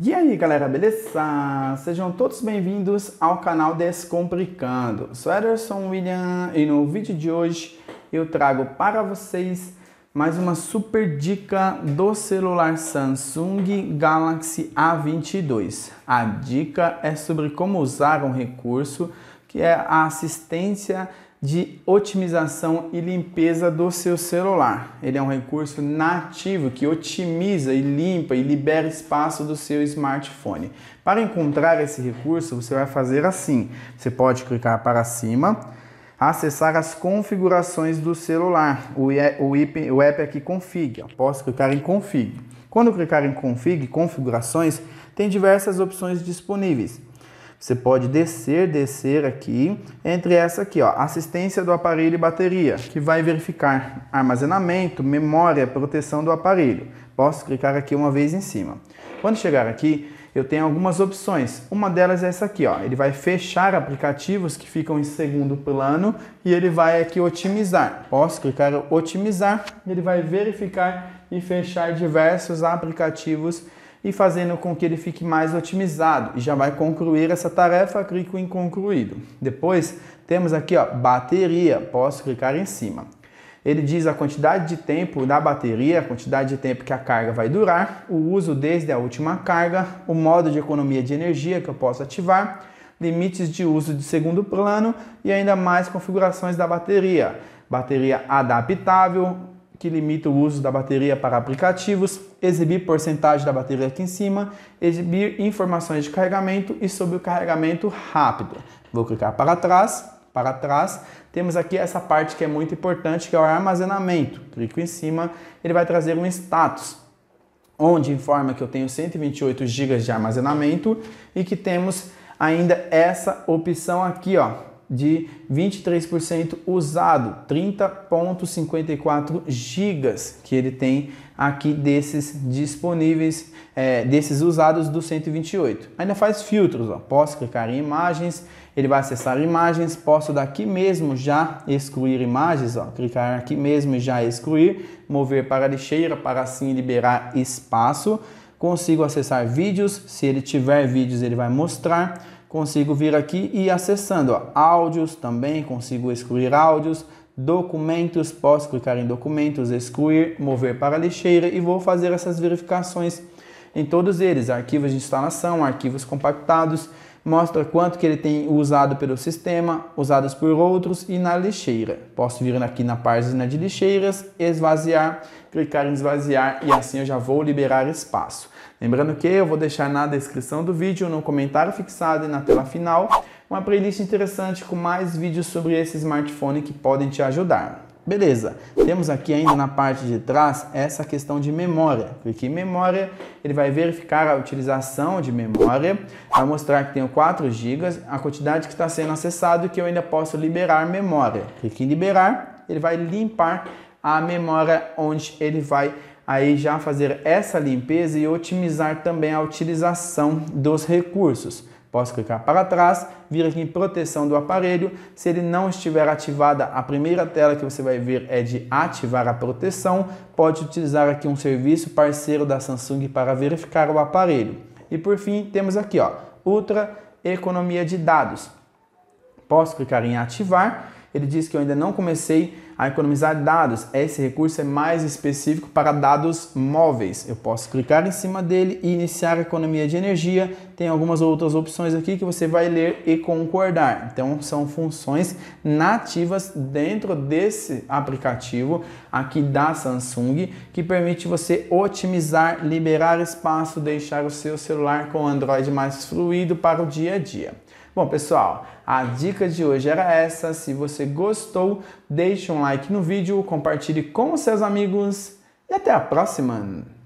E aí galera, beleza? Sejam todos bem-vindos ao canal Descomplicando. Sou Ederson William e no vídeo de hoje eu trago para vocês mais uma super dica do celular Samsung Galaxy A22. A dica é sobre como usar um recurso que é a assistência de otimização e limpeza do seu celular. Ele é um recurso nativo que otimiza e limpa e libera espaço do seu smartphone. Para encontrar esse recurso, você vai fazer assim: você pode clicar para cima, acessar as configurações do celular, o, IP, o app aqui config. Eu posso clicar em config. Quando clicar em config, configurações, tem diversas opções disponíveis. Você pode descer, descer aqui, entre essa aqui, ó, assistência do aparelho e bateria, que vai verificar armazenamento, memória, proteção do aparelho. Posso clicar aqui uma vez em cima. Quando chegar aqui, eu tenho algumas opções. Uma delas é essa aqui, ó. Ele vai fechar aplicativos que ficam em segundo plano e ele vai aqui otimizar. Posso clicar otimizar, ele vai verificar e fechar diversos aplicativos e fazendo com que ele fique mais otimizado e já vai concluir essa tarefa, clico em concluído. Depois temos aqui ó, bateria, posso clicar em cima. Ele diz a quantidade de tempo da bateria, a quantidade de tempo que a carga vai durar, o uso desde a última carga, o modo de economia de energia que eu posso ativar, limites de uso de segundo plano e ainda mais configurações da bateria. Bateria adaptável, que limita o uso da bateria para aplicativos, exibir porcentagem da bateria aqui em cima, exibir informações de carregamento e sobre o carregamento rápido. Vou clicar para trás, para trás, temos aqui essa parte que é muito importante, que é o armazenamento. Clico em cima, ele vai trazer um status, onde informa que eu tenho 128 GB de armazenamento e que temos ainda essa opção aqui, ó, de 23% usado, 30.54 gigas que ele tem aqui desses disponíveis, é, desses usados do 128. Ainda faz filtros, ó. posso clicar em imagens, ele vai acessar imagens, posso daqui mesmo já excluir imagens, ó. clicar aqui mesmo e já excluir, mover para a lixeira para assim liberar espaço, consigo acessar vídeos, se ele tiver vídeos ele vai mostrar, consigo vir aqui e acessando ó, áudios também, consigo excluir áudios, documentos, posso clicar em documentos, excluir, mover para a lixeira e vou fazer essas verificações em todos eles, arquivos de instalação, arquivos compactados, mostra quanto que ele tem usado pelo sistema, usados por outros e na lixeira. Posso vir aqui na página de lixeiras, esvaziar, clicar em esvaziar e assim eu já vou liberar espaço. Lembrando que eu vou deixar na descrição do vídeo, no comentário fixado e na tela final, uma playlist interessante com mais vídeos sobre esse smartphone que podem te ajudar. Beleza, temos aqui ainda na parte de trás essa questão de memória. Clique em memória, ele vai verificar a utilização de memória, vai mostrar que tenho 4 GB, a quantidade que está sendo acessado e que eu ainda posso liberar memória. Clique em liberar, ele vai limpar a memória onde ele vai aí já fazer essa limpeza e otimizar também a utilização dos recursos. Posso clicar para trás, vir aqui em proteção do aparelho. Se ele não estiver ativada, a primeira tela que você vai ver é de ativar a proteção. Pode utilizar aqui um serviço parceiro da Samsung para verificar o aparelho. E por fim, temos aqui ó, Ultra Economia de Dados. Posso clicar em ativar ele diz que eu ainda não comecei a economizar dados. Esse recurso é mais específico para dados móveis. Eu posso clicar em cima dele e iniciar a economia de energia. Tem algumas outras opções aqui que você vai ler e concordar. Então são funções nativas dentro desse aplicativo aqui da Samsung que permite você otimizar, liberar espaço, deixar o seu celular com Android mais fluido para o dia a dia. Bom, pessoal, a dica de hoje era essa. Se você gostou, deixe um like no vídeo, compartilhe com seus amigos e até a próxima!